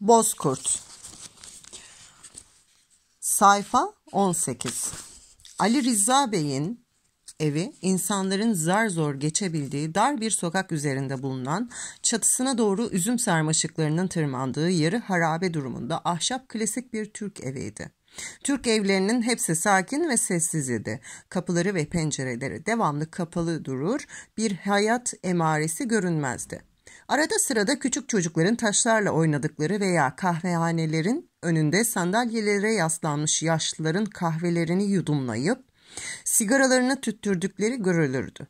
Bozkurt Sayfa 18 Ali Rıza Bey'in evi insanların zar zor geçebildiği dar bir sokak üzerinde bulunan çatısına doğru üzüm sarmaşıklarının tırmandığı yarı harabe durumunda ahşap klasik bir Türk eviydi. Türk evlerinin hepsi sakin ve sessiz idi. Kapıları ve pencereleri devamlı kapalı durur, bir hayat emaresi görünmezdi. Arada sırada küçük çocukların taşlarla oynadıkları veya kahvehanelerin önünde sandalyelere yaslanmış yaşlıların kahvelerini yudumlayıp sigaralarını tüttürdükleri görülürdü.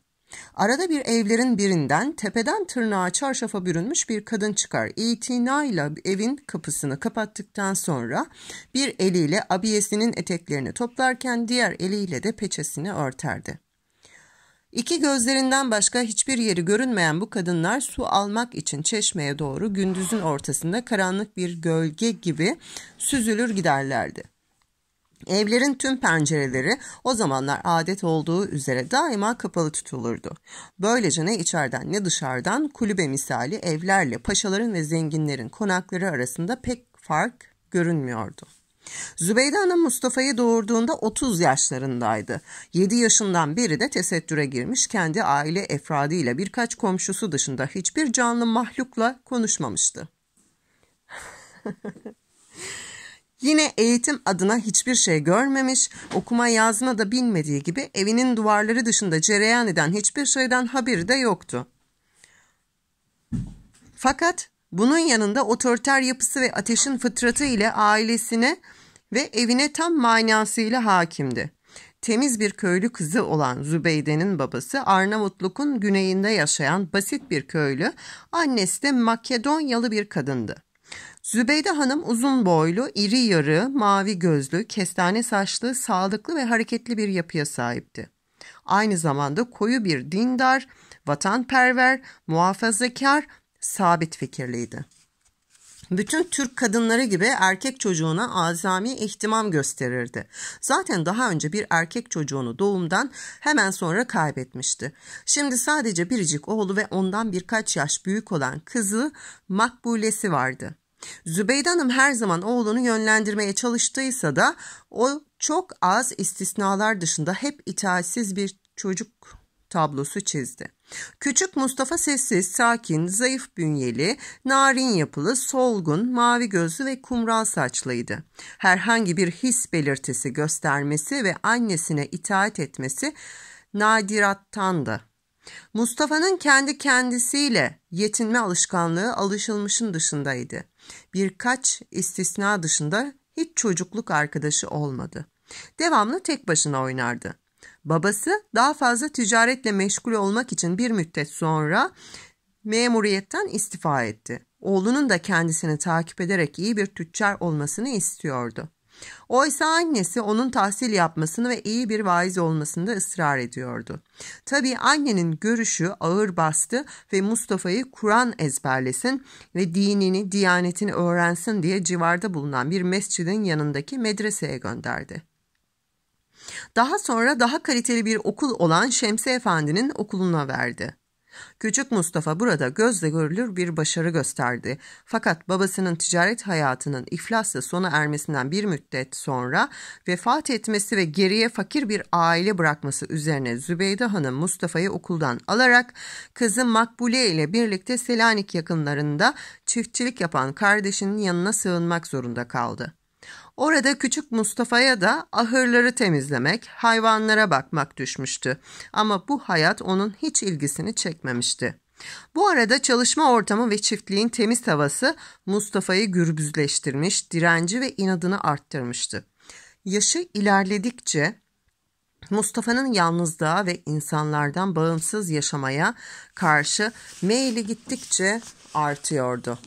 Arada bir evlerin birinden tepeden tırnağa çarşafa bürünmüş bir kadın çıkar. İtinayla evin kapısını kapattıktan sonra bir eliyle abiyesinin eteklerini toplarken diğer eliyle de peçesini örterdi. İki gözlerinden başka hiçbir yeri görünmeyen bu kadınlar su almak için çeşmeye doğru gündüzün ortasında karanlık bir gölge gibi süzülür giderlerdi. Evlerin tüm pencereleri o zamanlar adet olduğu üzere daima kapalı tutulurdu. Böylece ne içeriden ne dışarıdan kulübe misali evlerle paşaların ve zenginlerin konakları arasında pek fark görünmüyordu. Zübeyde Hanım Mustafa'yı doğurduğunda 30 yaşlarındaydı. 7 yaşından beri de tesettüre girmiş kendi aile efradıyla birkaç komşusu dışında hiçbir canlı mahlukla konuşmamıştı. Yine eğitim adına hiçbir şey görmemiş, okuma yazma da bilmediği gibi evinin duvarları dışında cereyan eden hiçbir şeyden haberi de yoktu. Fakat bunun yanında otoriter yapısı ve ateşin fıtratı ile ailesine ve evine tam manasıyla hakimdi. Temiz bir köylü kızı olan Zübeyde'nin babası Arnavutluk'un güneyinde yaşayan basit bir köylü, annesi de Makedonyalı bir kadındı. Zübeyde Hanım uzun boylu, iri yarı, mavi gözlü, kestane saçlı, sağlıklı ve hareketli bir yapıya sahipti. Aynı zamanda koyu bir dindar, vatanperver, muhafazakar, sabit fikirliydi. Bütün Türk kadınları gibi erkek çocuğuna azami ihtimam gösterirdi. Zaten daha önce bir erkek çocuğunu doğumdan hemen sonra kaybetmişti. Şimdi sadece biricik oğlu ve ondan birkaç yaş büyük olan kızı Makbulesi vardı. Zübeyde Hanım her zaman oğlunu yönlendirmeye çalıştıysa da o çok az istisnalar dışında hep itaatsiz bir çocuk tablosu çizdi. Küçük Mustafa sessiz, sakin, zayıf bünyeli, narin yapılı, solgun, mavi gözlü ve kumral saçlıydı. Herhangi bir his belirtisi göstermesi ve annesine itaat etmesi nadirattandı. Mustafa'nın kendi kendisiyle yetinme alışkanlığı alışılmışın dışındaydı. Birkaç istisna dışında hiç çocukluk arkadaşı olmadı. Devamlı tek başına oynardı. Babası daha fazla ticaretle meşgul olmak için bir müddet sonra memuriyetten istifa etti. Oğlunun da kendisini takip ederek iyi bir tüccar olmasını istiyordu. Oysa annesi onun tahsil yapmasını ve iyi bir vaiz olmasını da ısrar ediyordu. Tabii annenin görüşü ağır bastı ve Mustafa'yı Kur'an ezberlesin ve dinini, diyanetini öğrensin diye civarda bulunan bir mescidin yanındaki medreseye gönderdi. Daha sonra daha kaliteli bir okul olan Şemsi Efendi'nin okuluna verdi. Küçük Mustafa burada gözle görülür bir başarı gösterdi. Fakat babasının ticaret hayatının iflasla sona ermesinden bir müddet sonra vefat etmesi ve geriye fakir bir aile bırakması üzerine Zübeyde Hanım Mustafa'yı okuldan alarak kızı Makbule ile birlikte Selanik yakınlarında çiftçilik yapan kardeşinin yanına sığınmak zorunda kaldı. Orada küçük Mustafa'ya da ahırları temizlemek, hayvanlara bakmak düşmüştü. Ama bu hayat onun hiç ilgisini çekmemişti. Bu arada çalışma ortamı ve çiftliğin temiz havası Mustafa'yı gürbüzleştirmiş, direnci ve inadını arttırmıştı. Yaşı ilerledikçe Mustafa'nın yalnızlığa ve insanlardan bağımsız yaşamaya karşı meyli gittikçe artıyordu.